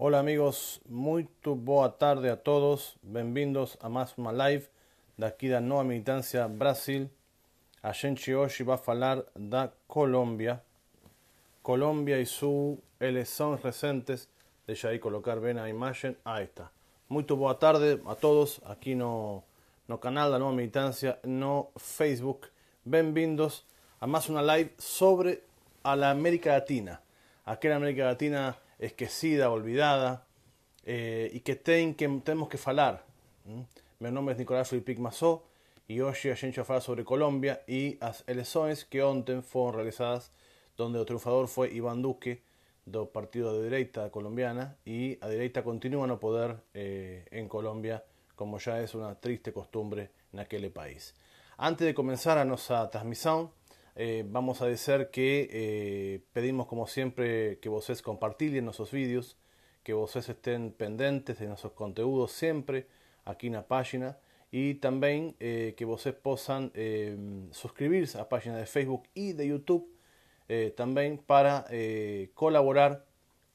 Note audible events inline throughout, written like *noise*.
Hola amigos, muy boa tarde a todos, bienvenidos a más una live de aquí la Nueva Militancia Brasil. A gente va a hablar da Colombia Colombia y su elección recientes deixa ahí colocar bien a imagen, ahí está. muy boa tarde a todos aquí no, no canal la Nueva Militancia no Facebook. bienvenidos a más una live sobre a la América Latina. aquí en América Latina esquecida, olvidada, eh, y que tenemos que tenemos que nombre Mi nombre es Nicolás Felipe Mazó, y hoy a gente sobre Colombia y las elecciones que ontem fueron realizadas, donde el triunfador fue Iván Duque, del partido de derecha colombiana, y a derecha continúan a poder eh, en Colombia, como ya es una triste costumbre en aquel país. Antes de comenzar a nuestra transmisión. Eh, vamos a decir que eh, pedimos como siempre que vosotros compartilen nuestros vídeos, que vosotros estén pendientes de nuestros contenidos siempre aquí en la página y también eh, que vosotros puedan suscribirse a la página de Facebook y de YouTube también para colaborar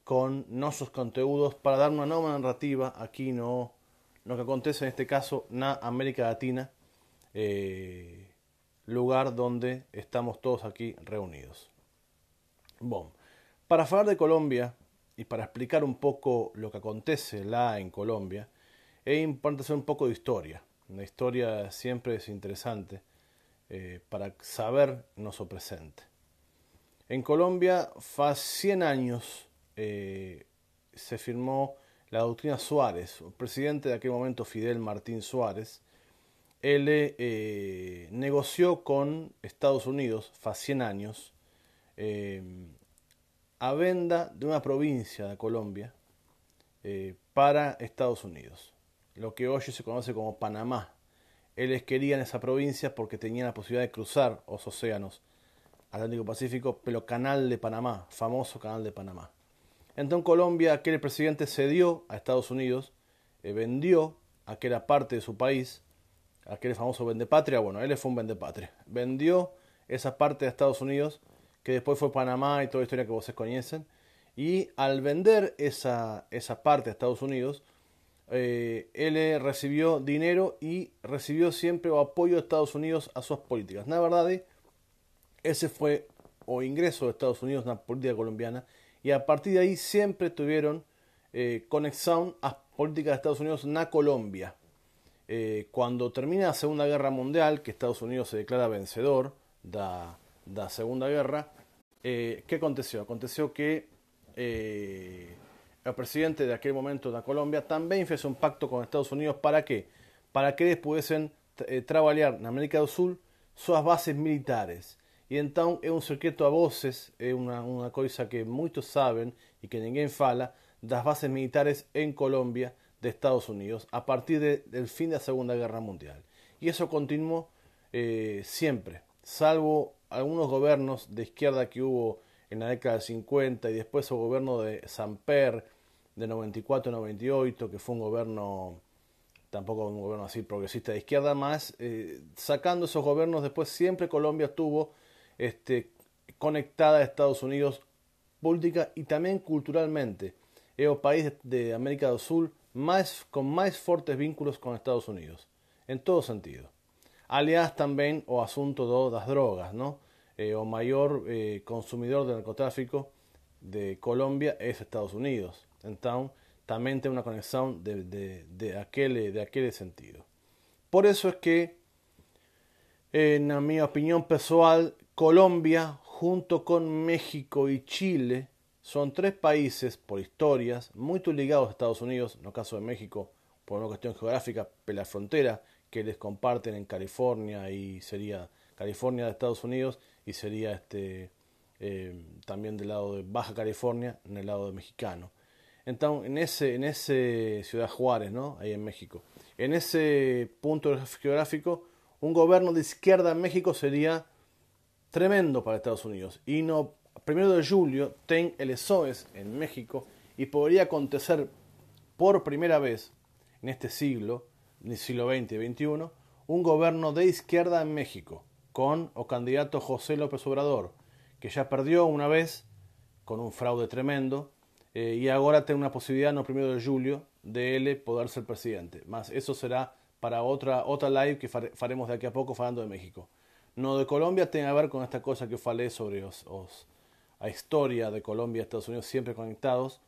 con nuestros contenidos para dar una nueva narrativa aquí no lo que acontece en este caso en América Latina lugar donde estamos todos aquí reunidos. Bom, Para hablar de Colombia y para explicar un poco lo que acontece la en Colombia, es importante hacer un poco de historia. La historia siempre es interesante eh, para saber nuestro presente. En Colombia, hace 100 años eh, se firmó la doctrina Suárez, el presidente de aquel momento Fidel Martín Suárez, él eh, negoció con Estados Unidos, hace 100 años, eh, a venda de una provincia de Colombia eh, para Estados Unidos, lo que hoy se conoce como Panamá. Ellos querían esa provincia porque tenían la posibilidad de cruzar los océanos, Atlántico Pacífico, pero Canal de Panamá, famoso Canal de Panamá. Entonces Colombia, aquel presidente cedió a Estados Unidos, vendió aquella parte de su país, aquel famoso patria, bueno, él fue un patria. Vendió esa parte de Estados Unidos, que después fue Panamá y toda la historia que ustedes conocen. Y al vender esa, parte de Estados Unidos, eh, él recibió dinero y recibió siempre apoyo de Estados Unidos a sus políticas. La verdad, ese fue o ingreso de Estados Unidos a la política colombiana. Y a partir de ahí siempre tuvieron eh, conexión a políticas de Estados Unidos na Colombia. Eh, cuando termina la Segunda Guerra Mundial, que Estados Unidos se declara vencedor de la Segunda Guerra, eh, ¿qué aconteció? Aconteció que eh, el presidente de aquel momento de Colombia también hizo un pacto con Estados Unidos para que para que pudiesen trabajar en América del Sur sus bases militares. Y entonces es un secreto a voces, es una cosa que muchos saben y que ninguém fala, las bases militares en Colombia de Estados Unidos a partir del fin de la Segunda Guerra Mundial. Y eso continuó eh, siempre, salvo algunos gobiernos de izquierda que hubo en la década de 50 y después el gobierno de Samper de 94-98, que fue un gobierno, tampoco un gobierno así progresista de izquierda, más eh, sacando esos gobiernos, después siempre Colombia estuvo este, conectada a Estados Unidos política y también culturalmente. Es país de América del Sur con más fuertes vínculos con Estados Unidos, en todo sentido. Aliás también o asunto de las drogas, no eh, o mayor eh, consumidor de narcotráfico de Colombia es Estados Unidos. Entonces también tiene una conexión de, de, de, aquel de sentido. Por eso es que, en mi opinión personal, Colombia, junto con México y Chile, son tres países, por historias, muy ligados a Estados Unidos, en el caso de México, por una cuestión geográfica, la frontera que les comparten en California y sería California de Estados Unidos y sería este eh, también del lado de Baja California, en el lado de mexicano. Entonces, en ese, en ese Ciudad Juárez, ¿no? Ahí en México. En ese punto geográfico, un gobierno de izquierda en México sería tremendo para Estados Unidos y no primero de julio ten el SOES en México y podría acontecer por primera vez en este siglo, en el siglo XX y XXI, un gobierno de izquierda en México, con o candidato José López Obrador, que ya perdió una vez con un fraude tremendo eh, y ahora tiene una posibilidad, no primero de julio, de él poder ser presidente. Más eso será para otra, otra live que faremos de aquí a poco, hablando de México. No de Colombia, tiene que ver con esta cosa que falé sobre os, os a historia de Colombia y Estados Unidos siempre conectados.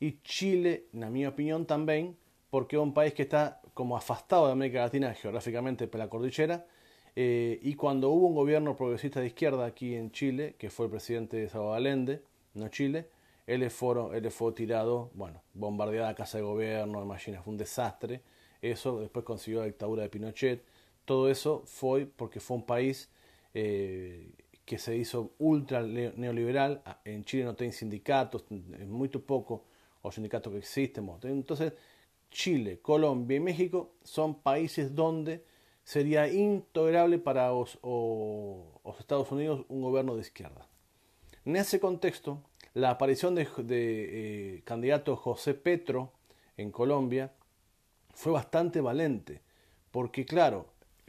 Y Chile, en mi opinión, también, porque es un país que está como afastado de América Latina geográficamente por la cordillera. Eh, y cuando hubo un gobierno progresista de izquierda aquí en Chile, que fue el presidente de Salvador Allende, no Chile, él fue, fue tirado, bueno, bombardeada casa de gobierno, imagina, fue un desastre. Eso después consiguió la dictadura de Pinochet. Todo eso fue porque fue un país eh, que se hizo ultra neoliberal. Ah, en Chile no hay sindicatos, muy poco, o sindicatos que existen. Entonces, Chile, Colombia y México son países donde sería intolerable para los, Estados Unidos un gobierno de izquierda. En ese contexto, la aparición de, eh, candidato José Petro en Colombia fue bastante valente, porque claro,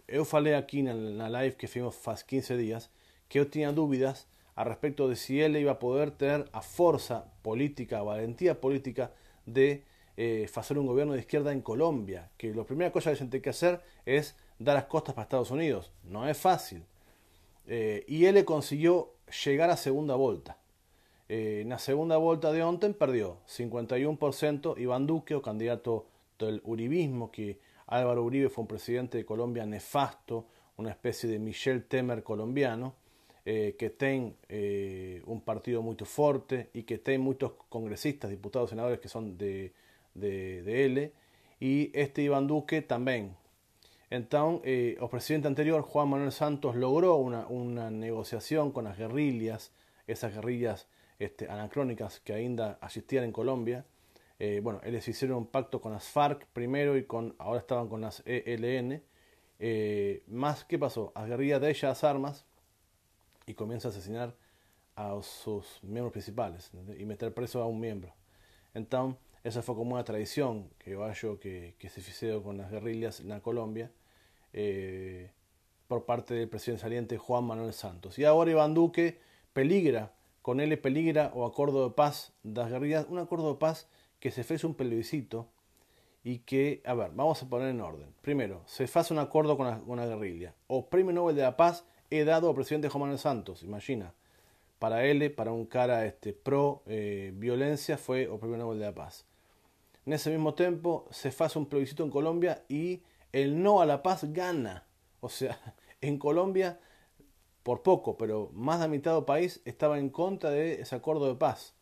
yo falé aquí en la live que fuimos hace 15 días, que yo tenía dudas al respecto de si él iba a poder tener a fuerza política, valentía política de eh, hacer un gobierno de izquierda en Colombia, que la primera cosa que tiene que hacer es dar las costas para Estados Unidos. No es fácil. Eh, y él consiguió llegar a segunda vuelta. Eh, en la segunda vuelta de ontem perdió 51% Iván Duque, o candidato del Uribismo, que Álvaro Uribe fue un presidente de Colombia nefasto, una especie de Michel Temer colombiano. Eh, que tiene eh, un partido muy fuerte y que tiene muchos congresistas, diputados, senadores que son de, de, de este Iván Duque también entonces eh, el presidente anterior, Juan Manuel Santos, logró una, una negociación con las guerrillas, esas guerrillas este, anacrónicas que ainda asistían en Colombia. bueno, ellos hicieron un pacto con las FARC primero y con, ahora estaban con las ELN. más, ¿qué pasó? Las guerrillas de ellas, armas, y comienza a asesinar a sus miembros principales y meter preso a un miembro. Entonces, esa fue como una tradición que yo que, se hizo con las guerrillas en la Colombia eh, por parte del presidente saliente Juan Manuel Santos. Y ahora Iván Duque peligra, con él peligra o acuerdo de paz Las guerrillas, un acuerdo de paz que se fez un plebiscito y que, a ver, vamos a poner en orden. Primero, se hace un acuerdo con una guerrilla. O Premio Nobel de la Paz he dado al presidente Juan Manuel Santos, imagina. Para él, para un cara este, pro eh, violencia, fue el premio Nobel de la Paz. En ese mismo tiempo se hace un plebiscito en Colombia y el no a la paz gana. O sea, *laughs* en Colombia, por poco, pero más de la mitad del país estaba en contra de ese acuerdo de paz.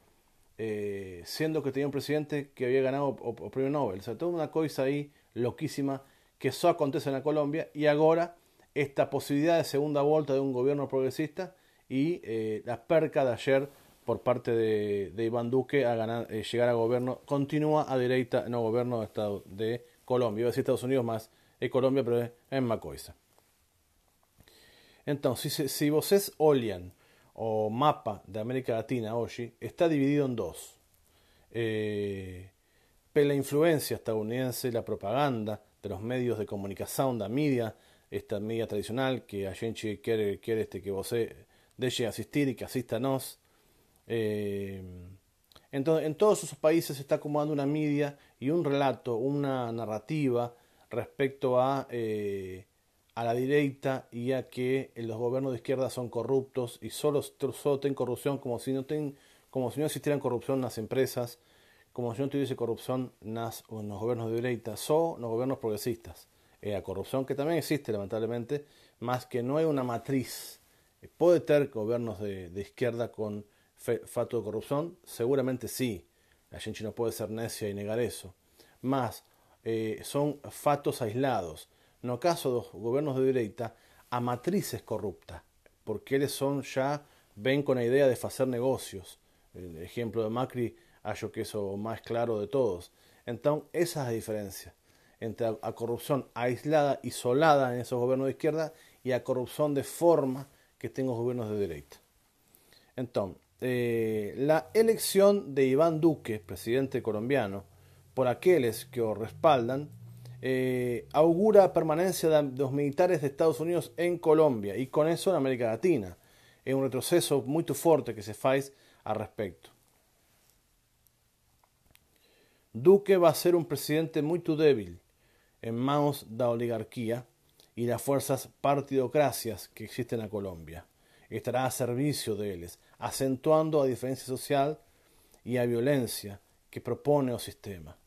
Eh, siendo que tenía un presidente que había ganado el premio Nobel. O sea, toda una cosa ahí loquísima que eso acontece en la Colombia y ahora esta posibilidad de segunda vuelta de un gobierno progresista y eh, la perca de ayer por parte de, Iván Duque a eh, llegar a gobierno, continúa a derecha, no gobierno de, Estado, de Colombia, iba a decir Estados Unidos más, es Colombia, pero es en Macoisa. Entonces, si, si vos es Olian o mapa de América Latina hoy, está dividido en dos. Eh, la influencia estadounidense, la propaganda de los medios de comunicación, la media, esta media tradicional que a gente quiere, quiere este, que vos eh, deje asistir y que asistanos eh, en todos esos países se está acomodando una media y un relato, una narrativa respecto a, eh, a la derecha y a que los gobiernos de izquierda son corruptos y solo, tienen corrupción como si, no como si no existieran corrupción en las empresas, como si no tuviese corrupción en, los gobiernos de derecha, son los gobiernos progresistas corrupción que también existe lamentablemente, más que no hay una matriz. Eh, ¿Puede tener gobiernos de, izquierda con fato de corrupción? Seguramente sí. La gente no puede ser necia y negar eso. Más, eh, son fatos aislados. No caso de gobiernos de derecha a matrices corruptas, porque ellos son ya, ven con la idea de hacer negocios. El ejemplo de Macri, hallo que eso más claro de todos. Entonces, esas diferencias entre a, corrupción aislada, isolada en esos gobiernos de izquierda y a corrupción de forma que tengo gobiernos de derecha. Entonces, eh, la elección de Iván Duque, presidente colombiano, por aquellos que lo respaldan, eh, augura permanencia de los militares de Estados Unidos en Colombia y con eso en América Latina. Es un retroceso muy fuerte que se hace al respecto. Duque va a ser un presidente muy débil en manos de la oligarquía y las fuerzas partidocracias que existen en Colombia. Estará a servicio de ellos, acentuando la diferencia social y la violencia que propone el sistema.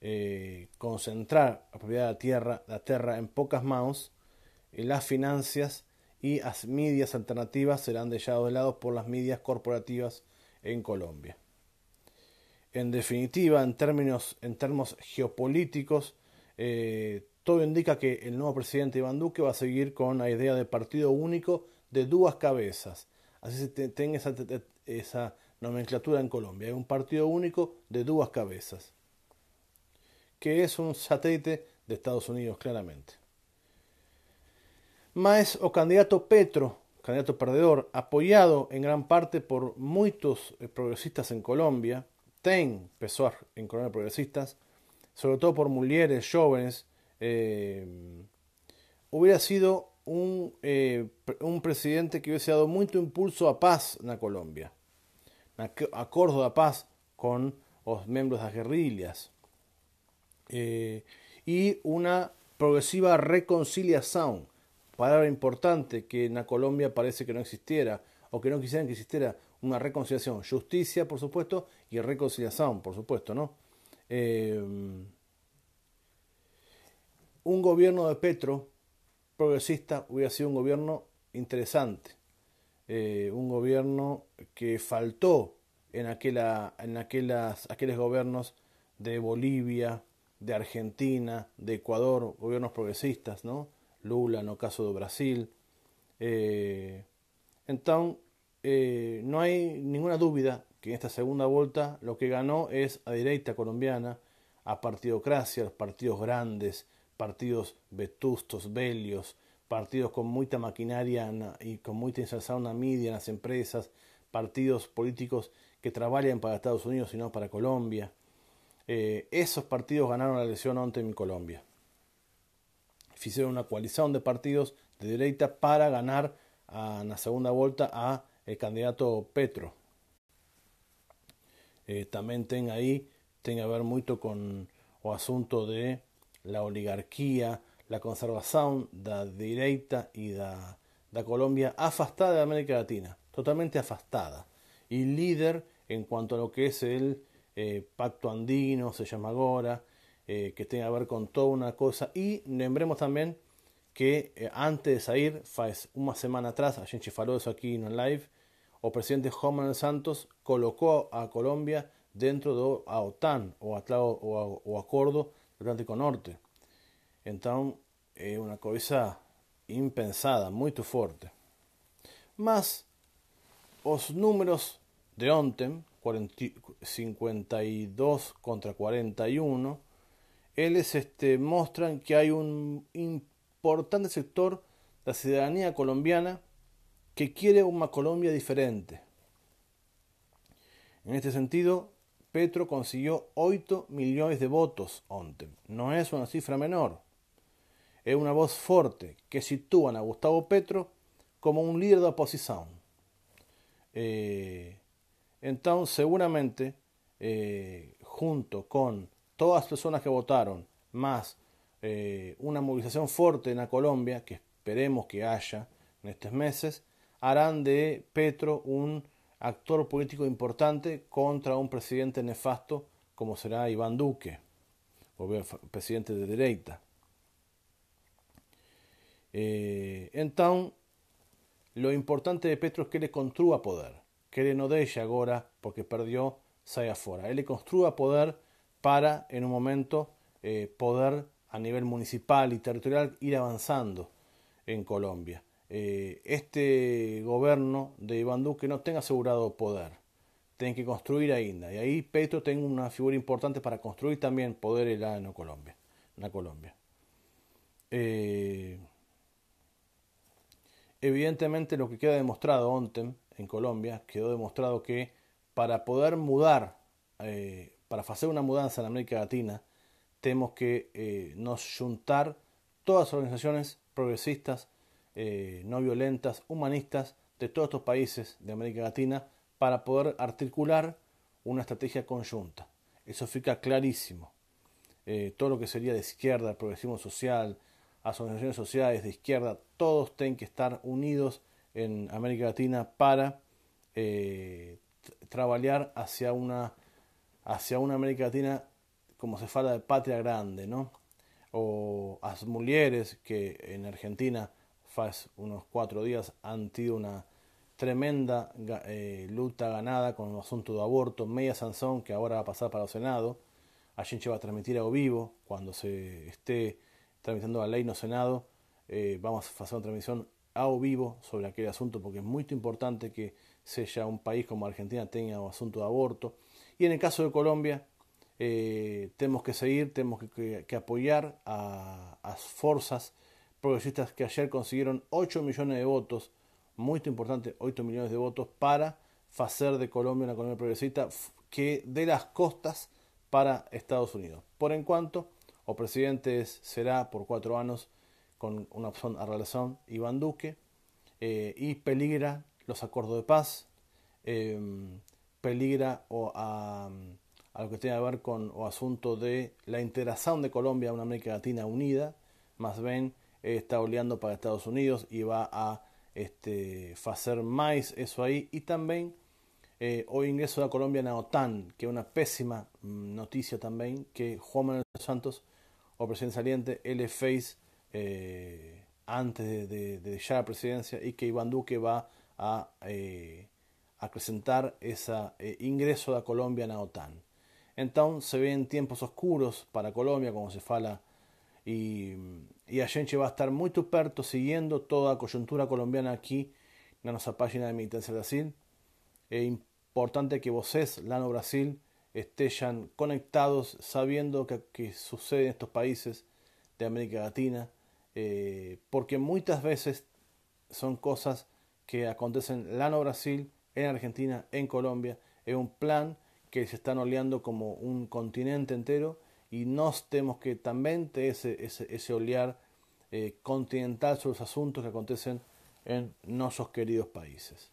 Eh, concentrar la propiedad de la tierra, la tierra en pocas manos, y eh, las finanzas y las medias alternativas serán dejados de lado por las medias corporativas en Colombia. En definitiva, en términos en términos geopolíticos, eh, todo indica que el nuevo presidente Iván Duque va a seguir con la idea de partido único de dos cabezas. Así se tiene esa, nomenclatura en Colombia. Hay un partido único de dos cabezas, que es un satélite de Estados Unidos, claramente. Más o candidato Petro, candidato perdedor, Apoyado en gran parte por muchos eh, progresistas en Colombia, TEN, pesoar en Colombia Progresistas, sobre todo por mujeres jóvenes, eh, hubiera sido un, eh, un, presidente que hubiese dado mucho impulso a paz la Colombia, un acuerdo de paz con los miembros de las guerrillas, eh, y una progresiva reconciliación, palabra importante que la Colombia parece que no existiera, o que no quisieran que existiera una reconciliación, justicia, por supuesto, y reconciliación, por supuesto, ¿no? Eh, un gobierno de Petro progresista hubiera sido un gobierno interesante, eh, un gobierno que faltó en, aquella, en aquellos gobiernos de Bolivia, de Argentina, de Ecuador, gobiernos progresistas, ¿no? Lula, en el caso de Brasil. Eh, entonces, no hay ninguna duda en esta segunda vuelta lo que ganó es a derecha colombiana, a partidocracia, los partidos grandes, partidos vetustos, velios, partidos con mucha maquinaria y con mucha insalzada en media, en las empresas, partidos políticos que trabajan para Estados Unidos y no para Colombia. Eh, esos partidos ganaron la elección ante en Colombia. Hicieron una coalición de partidos de derecha para ganar ah, en la segunda vuelta a el candidato Petro, eh, también tiene ahí, tiene que ver mucho con o asunto de la oligarquía, la conservación la derecha y de la Colombia afastada de América Latina, totalmente afastada, y líder en cuanto a lo que es el eh, pacto andino, se llama ahora, eh, que tiene a ver con toda una cosa, y lembremos también que antes de salir, hace una semana atrás, a gente faló eso aquí en un live, o presidente Manuel Santos colocó a Colombia dentro de la OTAN, o, Acuerdo o, o Atlántico Norte. Entonces, es una cosa impensada, muy fuerte. Más, los números de ontem, 52 contra 41, ellos este, muestran que hay un importante sector de la ciudadanía colombiana que quiere una Colombia diferente. En este sentido, Petro consiguió 8 millones de votos ontem. No es una cifra menor. Es una voz fuerte que sitúan a Gustavo Petro como un líder de oposición. Eh, entonces, seguramente, eh, junto con todas las personas que votaron, más eh, una movilización fuerte en la Colombia, que esperemos que haya en estos meses, harán de Petro un actor político importante contra un presidente nefasto como será Iván Duque, presidente de derecha. Eh, Entonces, lo importante de Petro es que le construya poder, que le no deje ahora porque perdió, afuera. Él le construye poder para, en un momento, eh, poder a nivel municipal y territorial ir avanzando en Colombia. Eh, este gobierno de Iván Duque no tenga asegurado poder. Tienen que construir ainda Y ahí Petro tiene una figura importante para construir también poder en la Colombia. En la Colombia. Eh, evidentemente lo que queda demostrado ONTEM en Colombia, quedó demostrado que para poder mudar, eh, para hacer una mudanza en América Latina, tenemos que nos juntar todas las organizaciones progresistas eh, no violentas, humanistas de todos estos países de América Latina para poder articular una estrategia conjunta. Eso fica clarísimo. Eh, todo lo que sería de izquierda, el progresismo social, asociaciones sociales de izquierda, todos tienen que estar unidos en América Latina para eh, trabajar hacia una, hacia una América Latina como se fala de patria grande, ¿no? O las mujeres que en Argentina hace unos cuatro días han tenido una tremenda eh, luta ganada con el asunto de aborto, media sanción que ahora va a pasar para el Senado. Allí se va a transmitir a o vivo cuando se esté transmitiendo la ley en el Senado. Eh, vamos a hacer una transmisión a vivo sobre aquel asunto porque es muy importante que sea un país como Argentina tenga un asunto de aborto. Y en el caso de Colombia, eh, tenemos que seguir, tenemos que, apoyar a, a fuerzas progresistas que ayer consiguieron 8 millones de votos, muy importante, 8 millones de votos para hacer de Colombia una economía progresista que de las costas para Estados Unidos. Por en cuanto, o presidente será por cuatro años con una opción a relación Iván Duque, eh, y peligra los acuerdos de paz, em, peligra o a, lo que tiene que ver con o asunto de la integración de Colombia a una América Latina unida, más bien está oleando para Estados Unidos y va a este, más más eso ahí. Y también eh, ingreso de Colombia en la OTAN, que es una pésima mm, noticia también, que Juan Manuel Santos, o presidente saliente, él face eh, antes de, de, de la presidencia y que Iván Duque va a eh, acrecentar ese eh, ingreso de Colombia en la OTAN. Entonces se ven tiempos oscuros para Colombia, como se fala, y mm, y a gente a estar muy perto siguiendo toda la coyuntura colombiana aquí, en nuestra página de Militancia Brasil. Es importante que vosotros, Lano Brasil estén conectados, sabiendo que, sucede en estos países de América Latina, eh, porque muchas veces son cosas que acontecen Lano no Brasil, en Argentina, en Colombia, es un plan que se están oleando como un continente entero y nos tenemos que también tener ese olear eh, continental sobre los asuntos que acontecen en nuestros queridos países.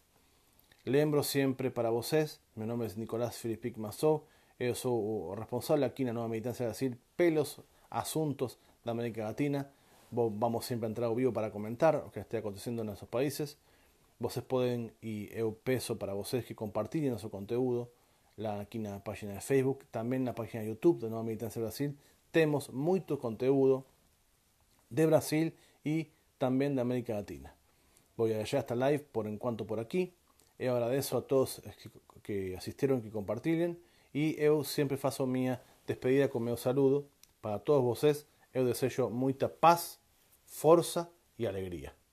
Lembro siempre para ustedes, mi nombre es Nicolás Filipic yo eh, soy uh, responsable aquí en la Nueva Militancia de Brasil pelos asuntos de América Latina. Vamos siempre a entrar vivo para comentar lo que está aconteciendo en nuestros países. pueden, pueden y eu peso para ustedes que compartilhem nuestro contenido la, página de Facebook, también la página de YouTube de Nueva Militancia Brasil, Tenemos mucho contenido de Brasil Y también de América Latina. Voy a dejar esta live por en cuanto por aquí. Yo eh, agradezco a todos que, asistieron que y Y yo siempre paso mi despedida Con mi saludo para todos vosotros Yo deseo mucha paz, fuerza y alegría